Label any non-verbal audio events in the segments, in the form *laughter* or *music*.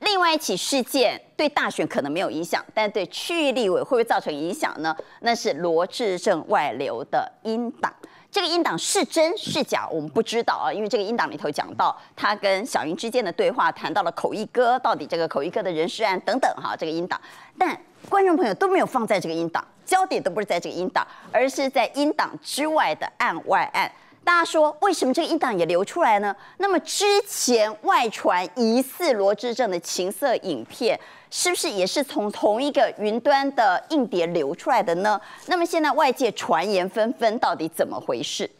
另外一起事件对大选可能没有影响，但对区域立委会不会造成影响呢？那是罗志正外流的英党，这个英党是真是假，我们不知道啊，因为这个英党里头讲到他跟小英之间的对话，谈到了口译哥到底这个口译哥的人事案等等哈，这个英党，但观众朋友都没有放在这个英党，焦点都不是在这个英党，而是在英党之外的案外案。大家说，为什么这个音档也流出来呢？那么之前外传疑似罗志正的情色影片，是不是也是从同一个云端的硬碟流出来的呢？那么现在外界传言纷纷，到底怎么回事？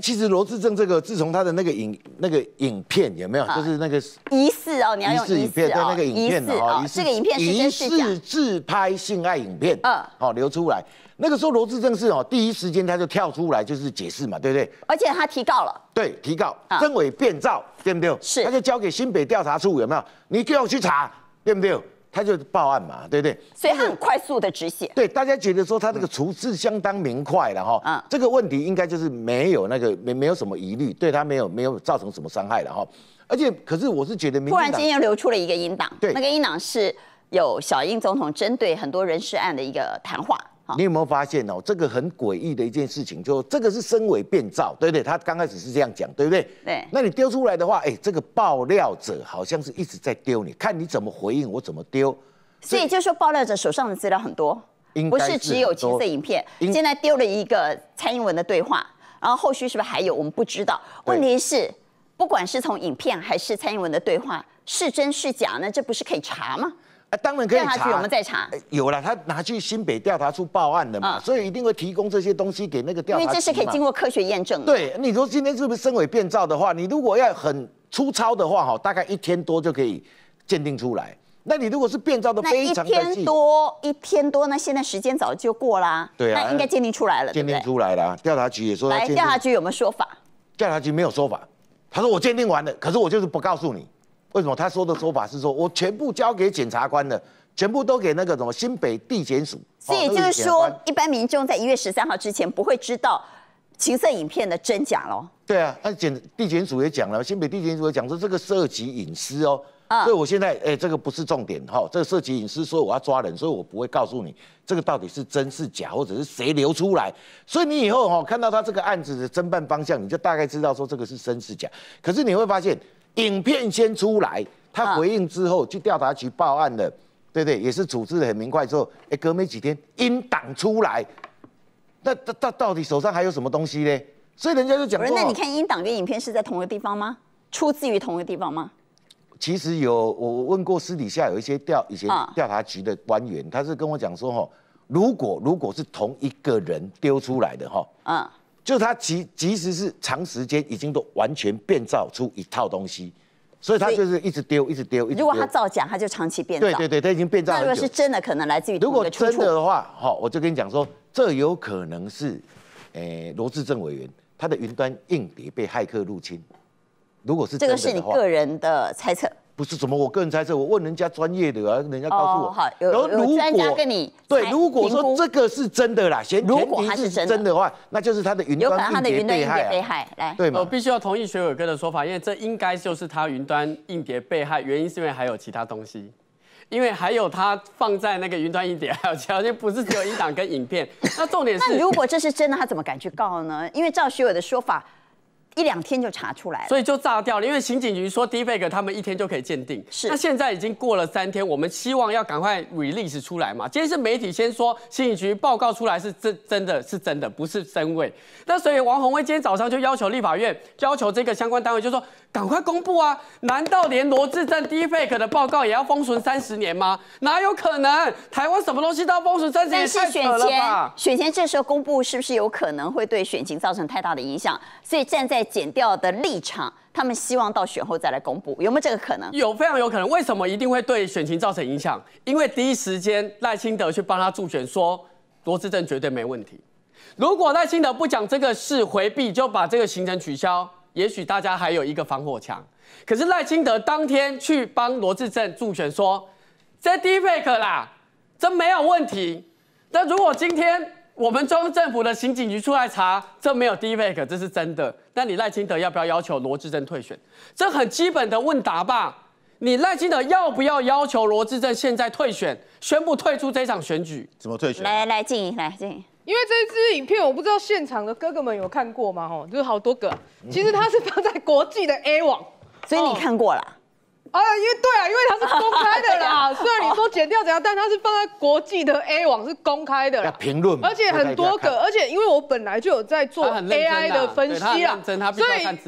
其实罗志正这个，自从他的那个影那个影片有没有？就是那个疑式哦，你要式影片，但那个影片的哈，这个影片疑似式自拍性爱影片，嗯，好流出来。那个时候罗志正是哦，第一时间他就跳出来就是解释嘛，对不对？而且他提告了，对提告真伪变造，对不对？是，他就交给新北调查处有没有？你给要去查，对不对？他就报案嘛，对不对？所以他很快速的止血。对，大家觉得说他这个处置相当明快了哈。嗯。这个问题应该就是没有那个没没有什么疑虑，对他没有没有造成什么伤害了哈。而且，可是我是觉得突然间又流出了一个音档，那个音档是有小英总统针对很多人事案的一个谈话。你有没有发现哦？这个很诡异的一件事情，就这个是声伪变造，对不对？他刚开始是这样讲，对不对？对。那你丢出来的话，哎，这个爆料者好像是一直在丢你，看你怎么回应，我怎么丢。所以就说爆料者手上的资料很多，不是只有青色影片。现在丢了一个蔡英文的对话，然后后续是不是还有？我们不知道。问题是，不管是从影片还是蔡英文的对话，是真是假呢？这不是可以查吗？啊，当然可以。查局有没有在查？有了，他拿去新北调查处报案的嘛，所以一定会提供这些东西给那个调查。因为这是可以经过科学验证。对，你说今天是不是身尾变造的话？你如果要很粗糙的话，哈，大概一天多就可以鉴定出来。那你如果是变造的非常的一天多，一天多，那现在时间早就过啦。对啊。那应该鉴定出来了，鉴定出来了，调查局也说。来，调查局有没有说法？调查局没有说法，他说我鉴定完了，可是我就是不告诉你。为什么他说的说法是说我全部交给检察官了？全部都给那个什么新北地检署？所以也就是说，一般民众在一月十三号之前不会知道情色影片的真假喽？对啊，那检地检署也讲了，新北地检署也讲说这个涉及隐私哦，所以我现在哎这个不是重点哈，这个涉及隐私，所以我要抓人，所以我不会告诉你这个到底是真是假，或者是谁流出来。所以你以后哈看到他这个案子的侦办方向，你就大概知道说这个是真是假。可是你会发现。影片先出来，他回应之后去调查局报案了，对不对？也是处置得很明快。之后，哎，隔没几天，鹰党出来，那到到底手上还有什么东西呢？所以人家就讲，那你看英党跟影片是在同一个地方吗？出自于同一个地方吗？其实有，我问过私底下有一些调，一些调查局的官员，他是跟我讲说，哈，如果如果是同一个人丢出来的，哈，嗯。就是他即即使是长时间已经都完全变造出一套东西，所以他就是一直丢，一直丢，如果他造假，他就长期变造。对对对，他已经变造了。那如果是真的，可能来自于如果真的的话，好，我就跟你讲说，这有可能是，诶，罗志政委员他的云端硬碟被骇客入侵。如果是这个是你个人的猜测。不是怎么，我个人猜测，我问人家专业的，人家告诉我。哦好。有后如果跟你对，如果说这个是真的啦，如果还是真的话，那就是他的云端硬碟被害。有可能他的云端被害，来。对我必须要同意学伟哥的说法，因为这应该就是他云端硬碟被害，原因是因为还有其他东西，因为还有他放在那个云端硬碟还有其他，就不是只有一档跟影片。那重点是。那如果这是真的，他怎么敢去告呢？因为照学伟的说法。一两天就查出来所以就炸掉了。因为刑警局说 D fake 他们一天就可以鉴定，是。那现在已经过了三天，我们希望要赶快 release 出来嘛。今天是媒体先说刑警局报告出来是真，真的是真的，不是真伪。那所以王宏威今天早上就要求立法院要求这个相关单位就说赶快公布啊！难道连罗志正 D fake 的报告也要封存三十年吗？哪有可能？台湾什么东西都要封存三十年？但是选前选前这时候公布是不是有可能会对选情造成太大的影响？所以站在。减掉的立场，他们希望到选后再来公布，有没有这个可能？有，非常有可能。为什么一定会对选情造成影响？因为第一时间赖清德去帮他助选，说罗志正绝对没问题。如果赖清德不讲这个事，回避就把这个行程取消，也许大家还有一个防火墙。可是赖清德当天去帮罗志正助选，说这 defect 啦，这没有问题。但如果今天我们中央政府的刑警局出来查，这没有 D b a k 这是真的。那你赖清德要不要要求罗志正退选？这很基本的问答吧。你赖清德要不要要求罗志正现在退选，宣布退出这场选举？怎么退选？来来，静怡，来静怡。因为这支影片，我不知道现场的哥哥们有看过吗？吼，就是好多个。其实它是放在国际的 A 网，所以你看过了。啊，因为对啊，因为它是公开的啦。*laughs* 虽然你说剪掉怎样，但它是放在国际的 A 网是公开的评论，而且很多个，而且因为我本来就有在做 AI 的分析啦，所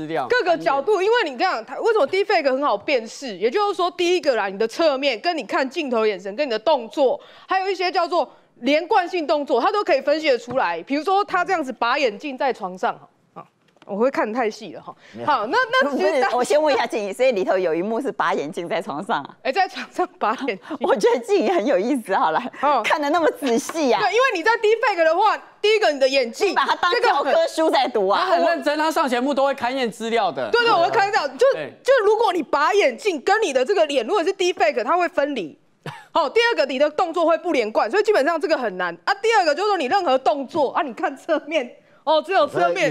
以各个角度，因为你这样，它为什么 Deepfake 很好辨识？也就是说，第一个啦，你的侧面跟你看镜头眼神跟你的动作，还有一些叫做连贯性动作，它都可以分析的出来。比如说，他这样子把眼镜在床上。我会看太细了哈。好，那那 *laughs* 其实我先问一下静怡，所以里头有一幕是拔眼镜在床上啊。在床上拔眼镜，*laughs* 我觉得静怡很有意思。好了，看的那么仔细啊。对，因为你在 defake 的话，第一个你的眼镜把它当教科书在读啊。他很认真，他上节目都会勘验资料的。对对，我会看到，就就如果你拔眼镜跟你的这个脸，如果是 defake，它会分离。好，*laughs* 第二个你的动作会不连贯，所以基本上这个很难啊。第二个就是说你任何动作啊，你看侧面。哦，只有侧面，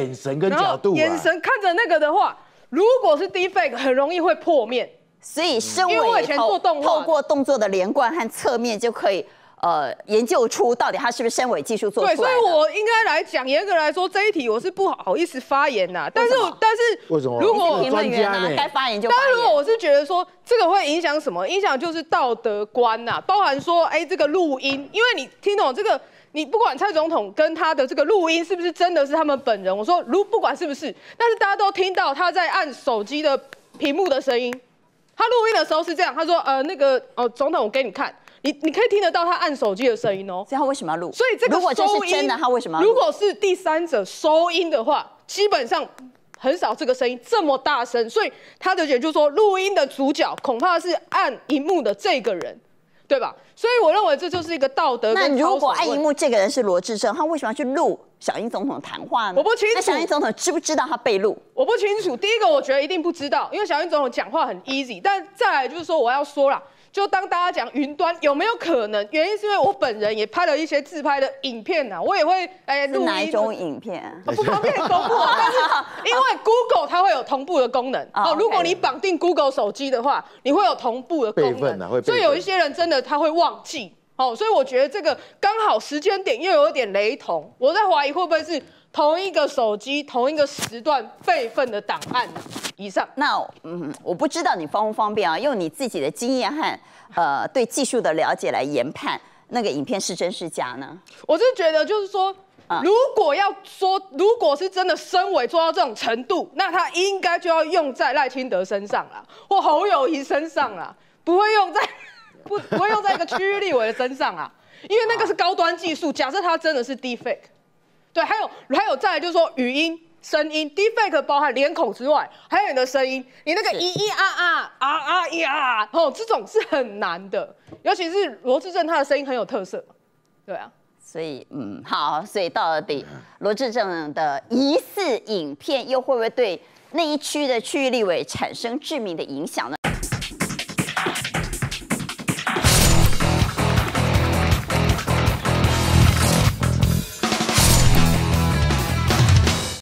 然后眼神看着那个的话，如果是 defect，很容易会破面。所以身，因为我以前做动画，过动作的连贯和侧面就可以呃研究出到底它是不是身尾技术做出来的。对，所以我应该来讲，严格来说这一题我是不好意思发言呐。但是但是为什么？如果评论员呢该发言就发言。但如果我是觉得说这个会影响什么？影响就是道德观呐，包含说哎这个录音，因为你听懂这个。你不管蔡总统跟他的这个录音是不是真的是他们本人，我说，如不管是不是，但是大家都听到他在按手机的屏幕的声音，他录音的时候是这样，他说，呃，那个，哦，总统，我给你看，你你可以听得到他按手机的声音哦。以他为什么要录？所以这个收音的，他为什么如果是第三者收音的话，基本上很少这个声音这么大声，所以他的结就说，录音的主角恐怕是按荧幕的这个人。对吧？所以我认为这就是一个道德那如果爱一木这个人是罗志镇，他为什么去录小英总统的谈话呢？我不清楚。那小英总统知不知道他被录？我不清楚。第一个，我觉得一定不知道，因为小英总统讲话很 easy。但再来就是说，我要说了。就当大家讲云端有没有可能？原因是因为我本人也拍了一些自拍的影片呐，我也会哎录一种影片，不方便同步。因为 *laughs* Google 它会有同步的功能哦，如果你绑定 Google 手机的话，你会有同步的功能。所以有一些人真的他会忘记哦，所以我觉得这个刚好时间点又有点雷同，我在怀疑会不会是同一个手机同一个时段备份的档案以上那嗯，我不知道你方不方便啊，用你自己的经验和呃对技术的了解来研判那个影片是真是假呢？我是觉得就是说，如果要说如果是真的身为做到这种程度，那他应该就要用在赖清德身上了，或侯友谊身上了，不会用在不不会用在一个区域立的身上啊，因为那个是高端技术。假设他真的是 d e fake，对，还有还有再来就是说语音。声音，defake e p 包含脸孔之外，还有你的声音，你那个咿咿啊啊啊啊咿啊，吼，这种是很难的，尤其是罗志正他的声音很有特色，对啊，所以，嗯，好，所以到底罗志正的疑似影片又会不会对那一区的区域立委产生致命的影响呢？